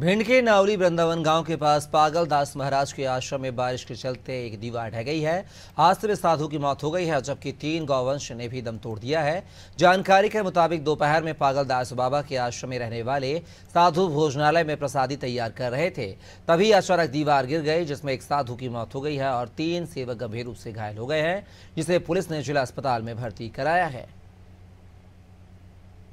भिंड के नावली वृंदावन गांव के पास पागल दास महाराज के आश्रम में बारिश के चलते एक दीवार ढह गई है हादसे तो में साधु की मौत हो गई है जबकि तीन गौवंश ने भी दम तोड़ दिया है जानकारी के मुताबिक दोपहर में पागल दास बाबा के आश्रम में रहने वाले साधु भोजनालय में प्रसादी तैयार कर रहे थे तभी अचानक दीवार गिर गई जिसमें एक साधु की मौत हो गई है और तीन सेवक गंभीर रूप से घायल हो गए हैं जिसे पुलिस ने जिला अस्पताल में भर्ती कराया है